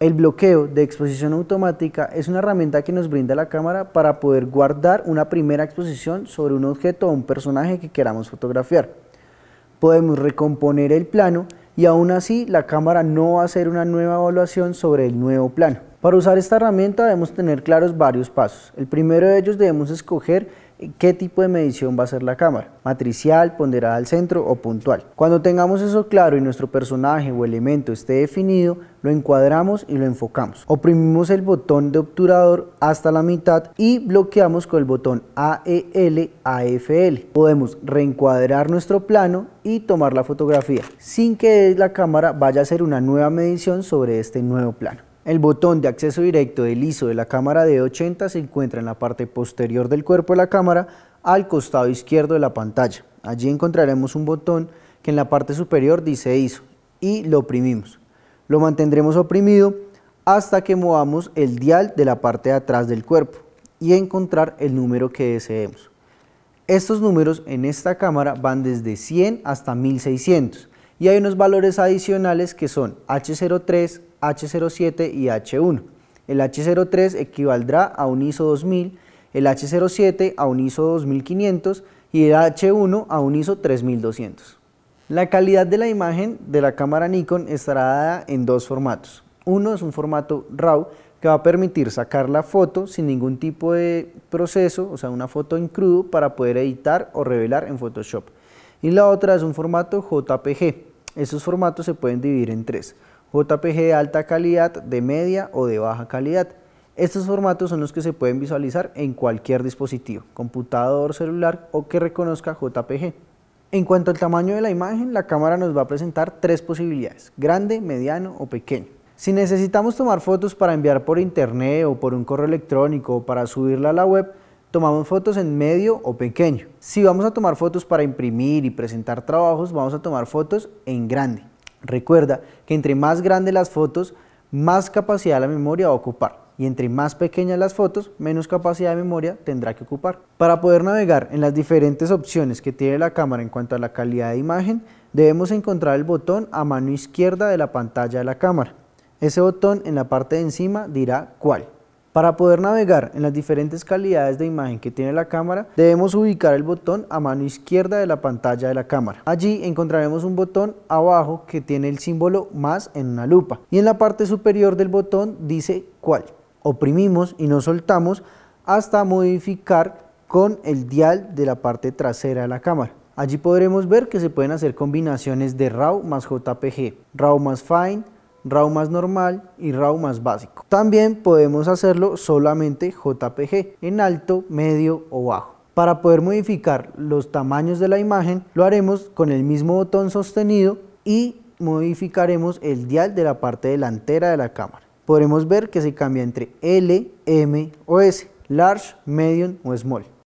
El bloqueo de exposición automática es una herramienta que nos brinda la cámara para poder guardar una primera exposición sobre un objeto o un personaje que queramos fotografiar. Podemos recomponer el plano y aún así la cámara no va a hacer una nueva evaluación sobre el nuevo plano. Para usar esta herramienta debemos tener claros varios pasos. El primero de ellos debemos escoger qué tipo de medición va a ser la cámara, matricial, ponderada al centro o puntual. Cuando tengamos eso claro y nuestro personaje o elemento esté definido, lo encuadramos y lo enfocamos. Oprimimos el botón de obturador hasta la mitad y bloqueamos con el botón AEL AFL. Podemos reencuadrar nuestro plano y tomar la fotografía sin que la cámara vaya a hacer una nueva medición sobre este nuevo plano. El botón de acceso directo del ISO de la cámara D80 se encuentra en la parte posterior del cuerpo de la cámara al costado izquierdo de la pantalla. Allí encontraremos un botón que en la parte superior dice ISO y lo oprimimos. Lo mantendremos oprimido hasta que movamos el dial de la parte de atrás del cuerpo y encontrar el número que deseemos. Estos números en esta cámara van desde 100 hasta 1600 y hay unos valores adicionales que son H03, H07 y H1. El H03 equivaldrá a un ISO 2000, el H07 a un ISO 2500 y el H1 a un ISO 3200. La calidad de la imagen de la cámara Nikon estará dada en dos formatos. Uno es un formato RAW que va a permitir sacar la foto sin ningún tipo de proceso, o sea, una foto en crudo para poder editar o revelar en Photoshop. Y la otra es un formato JPG, esos formatos se pueden dividir en tres, JPG de alta calidad, de media o de baja calidad. Estos formatos son los que se pueden visualizar en cualquier dispositivo, computador, celular o que reconozca JPG. En cuanto al tamaño de la imagen, la cámara nos va a presentar tres posibilidades, grande, mediano o pequeño. Si necesitamos tomar fotos para enviar por internet o por un correo electrónico o para subirla a la web, Tomamos fotos en medio o pequeño. Si vamos a tomar fotos para imprimir y presentar trabajos, vamos a tomar fotos en grande. Recuerda que entre más grandes las fotos, más capacidad de la memoria va a ocupar y entre más pequeñas las fotos, menos capacidad de memoria tendrá que ocupar. Para poder navegar en las diferentes opciones que tiene la cámara en cuanto a la calidad de imagen, debemos encontrar el botón a mano izquierda de la pantalla de la cámara. Ese botón en la parte de encima dirá cuál. Para poder navegar en las diferentes calidades de imagen que tiene la cámara, debemos ubicar el botón a mano izquierda de la pantalla de la cámara. Allí encontraremos un botón abajo que tiene el símbolo más en una lupa y en la parte superior del botón dice cuál. Oprimimos y no soltamos hasta modificar con el dial de la parte trasera de la cámara. Allí podremos ver que se pueden hacer combinaciones de RAW más JPG, RAW más Fine, RAW más normal y RAW más básico. También podemos hacerlo solamente JPG en alto, medio o bajo. Para poder modificar los tamaños de la imagen lo haremos con el mismo botón sostenido y modificaremos el dial de la parte delantera de la cámara. Podremos ver que se cambia entre L, M o S, Large, Medium o Small.